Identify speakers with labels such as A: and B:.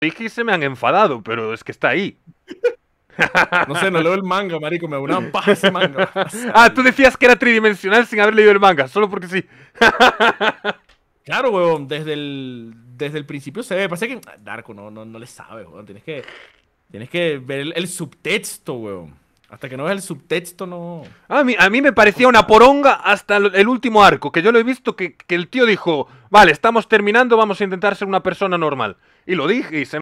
A: Dije se me han enfadado, pero es que está ahí. No sé, no leo el manga, marico, me aburran. manga. Ah, tú decías que era tridimensional sin haber leído el manga, solo porque sí.
B: Claro, weón, desde el, desde el principio se ve. Parece que ah, Darko no, no, le sabe, weón. Tienes que, tienes que ver el, el subtexto, weón. Hasta que no ves el subtexto, no.
A: A mí, a mí me parecía una poronga hasta el último arco, que yo lo he visto que, que el tío dijo, vale, estamos terminando, vamos a intentar ser una persona normal. Y lo dije y se